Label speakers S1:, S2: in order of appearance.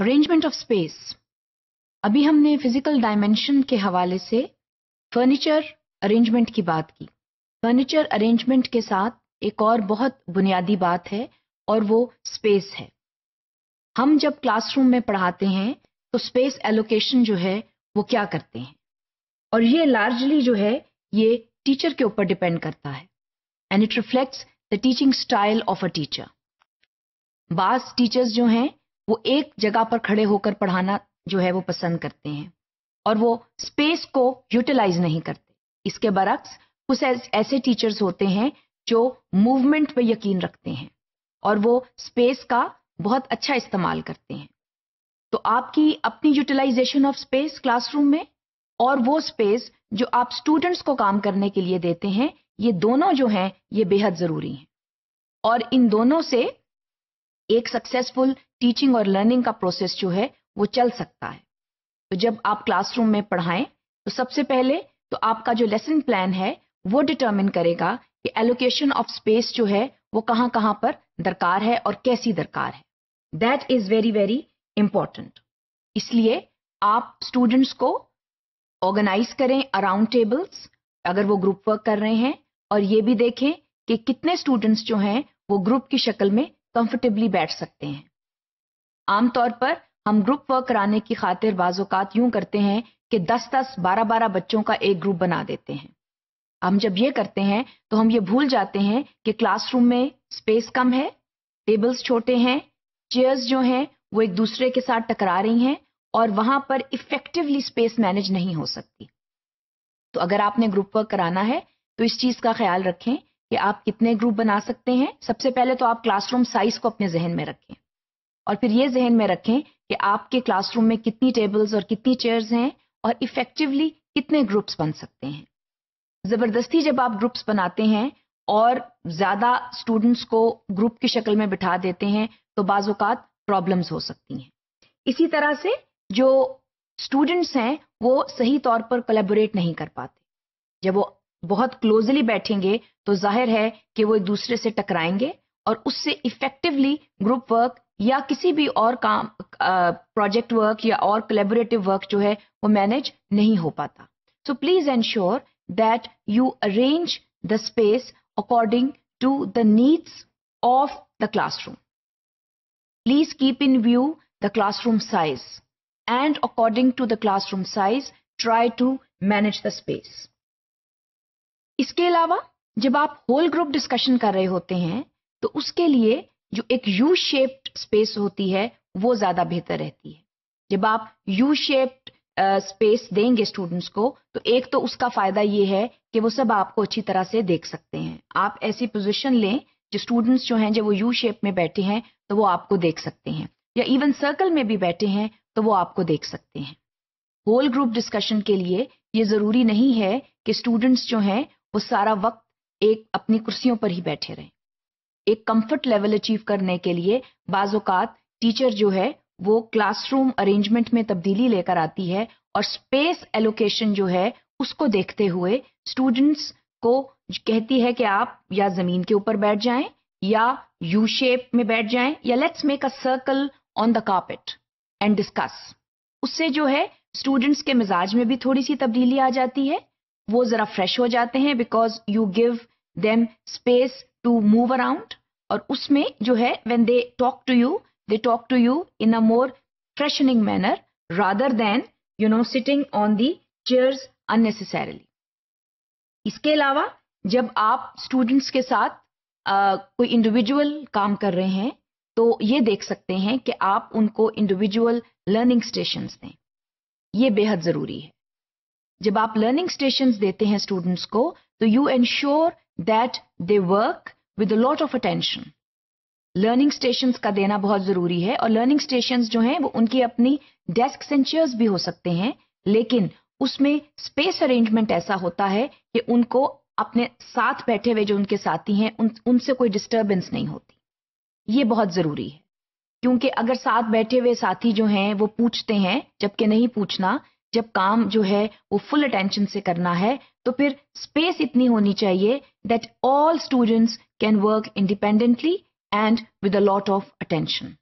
S1: Arrangement of space अभी हमने physical dimension के हवाले से फर्नीचर अरेंजमेंट की बात की फर्नीचर अरेंजमेंट के साथ एक और बहुत बुनियादी बात है और वो स्पेस है हम जब क्लासरूम में पढ़ाते हैं तो स्पेस एलोकेशन जो है वो क्या करते हैं और ये लार्जली जो है ये टीचर के ऊपर डिपेंड करता है and it reflects the teaching style of a teacher बास टीचर्स जो हैं वो एक जगह पर खड़े होकर पढ़ाना जो है वो पसंद करते हैं और वो स्पेस को यूटिलाइज नहीं करते इसके बरक्स कुछ ऐसे टीचर्स होते हैं जो मूवमेंट पे यकीन रखते हैं और वो स्पेस का बहुत अच्छा इस्तेमाल करते हैं तो आपकी अपनी यूटिलाइजेशन ऑफ स्पेस क्लासरूम में और वो स्पेस जो आप स्टूडेंट्स को काम करने के लिए देते हैं ये दोनों जो हैं ये बेहद ज़रूरी हैं और इन दोनों से एक सक्सेसफुल टीचिंग और लर्निंग का प्रोसेस जो है वो चल सकता है तो जब आप क्लासरूम में पढ़ाएं तो सबसे पहले तो आपका जो लेसन प्लान है वो डिटर्मिन करेगा कि एलोकेशन ऑफ स्पेस जो है वो कहाँ कहाँ पर दरकार है और कैसी दरकार है that is very very important इसलिए आप स्टूडेंट्स को ऑर्गेनाइज करें अराउंड टेबल्स अगर वो ग्रुप वर्क कर रहे हैं और ये भी देखें कि कितने स्टूडेंट्स जो हैं वो ग्रुप की शक्ल में कंफर्टेबली बैठ सकते हैं आमतौर पर हम ग्रुप वर्क कराने की खातिर बाज़ात यूं करते हैं कि दस दस बारह बारह बच्चों का एक ग्रुप बना देते हैं हम जब ये करते हैं तो हम ये भूल जाते हैं कि क्लासरूम में स्पेस कम है टेबल्स छोटे हैं चेयर्स जो हैं वो एक दूसरे के साथ टकरा रही हैं और वहाँ पर इफ़ेक्टिवली स्पेस मैनेज नहीं हो सकती तो अगर आपने ग्रुप वर्क कराना है तो इस चीज़ का ख्याल रखें कि आप कितने ग्रुप बना सकते हैं सबसे पहले तो आप क्लासरूम साइज को अपने जहन में रखें और फिर ये जहन में रखें कि आपके क्लासरूम में कितनी टेबल्स और कितनी चेयर्स हैं और इफेक्टिवली कितने ग्रुप्स बन सकते हैं ज़बरदस्ती जब आप ग्रुप्स बनाते हैं और ज़्यादा स्टूडेंट्स को ग्रुप की शक्ल में बिठा देते हैं तो बाज़ात प्रॉब्लम्स हो सकती हैं इसी तरह से जो स्टूडेंट्स हैं वो सही तौर पर कोलेबोरेट नहीं कर पाते जब वो बहुत क्लोजली बैठेंगे तो जाहिर है कि वो एक दूसरे से टकराएंगे और उससे इफेक्टिवली ग्रुप वर्क या किसी भी और काम प्रोजेक्ट वर्क या और कलेबोरेटिव वर्क जो है वो मैनेज नहीं हो पाता so please ensure that you arrange the space according to the needs of the classroom please keep in view the classroom size and according to the classroom size try to manage the space इसके अलावा जब आप whole group discussion कर रहे होते हैं तो उसके लिए जो एक यू शेप स्पेस होती है वो ज़्यादा बेहतर रहती है जब आप यू शेप्ड स्पेस देंगे स्टूडेंट्स को तो एक तो उसका फ़ायदा ये है कि वो सब आपको अच्छी तरह से देख सकते हैं आप ऐसी पोजिशन लें जो स्टूडेंट्स जो हैं जब वो यू शेप में बैठे हैं तो वो आपको देख सकते हैं या इवन सर्कल में भी बैठे हैं तो वो आपको देख सकते हैं होल ग्रुप डिस्कशन के लिए ये ज़रूरी नहीं है कि स्टूडेंट्स जो हैं वो सारा वक्त एक अपनी कुर्सियों पर ही बैठे रहें एक कंफर्ट लेवल अचीव करने के लिए बाज़ात टीचर जो है वो क्लासरूम अरेंजमेंट में तब्दीली लेकर आती है और स्पेस एलोकेशन जो है उसको देखते हुए स्टूडेंट्स को कहती है कि आप या ज़मीन के ऊपर बैठ जाएं या यू शेप में बैठ जाएं या let's make a circle on the carpet and discuss उससे जो है स्टूडेंट्स के मिजाज में भी थोड़ी सी तब्दीली आ जाती है वो ज़रा फ्रेश हो जाते हैं because you give them space to move around और उसमें जो है when they talk to you they talk to you in a more freshening manner rather than you know sitting on the chairs unnecessarily इसके अलावा जब आप students के साथ आ, कोई इंडिविजुअल काम कर रहे हैं तो ये देख सकते हैं कि आप उनको इंडिविजुअल लर्निंग स्टेशन दें ये बेहद ज़रूरी है जब आप लर्निंग स्टेशन देते हैं स्टूडेंट्स को तो you ensure that they work with lot of attention learning station का देना बहुत ज़रूरी है और लर्निंग स्टेशन जो हैं वो उनकी अपनी डेस्क एंड चेयर्स भी हो सकते हैं लेकिन उसमें स्पेस अरेंजमेंट ऐसा होता है कि उनको अपने साथ बैठे हुए जो उनके साथी हैं उन उनसे कोई डिस्टर्बेंस नहीं होती ये बहुत ज़रूरी है क्योंकि अगर साथ बैठे हुए साथी जो हैं वो पूछते हैं जबकि नहीं पूछना जब काम जो है वो फुल अटेंशन से करना है तो फिर स्पेस इतनी होनी चाहिए that all students can work independently and with a lot of attention.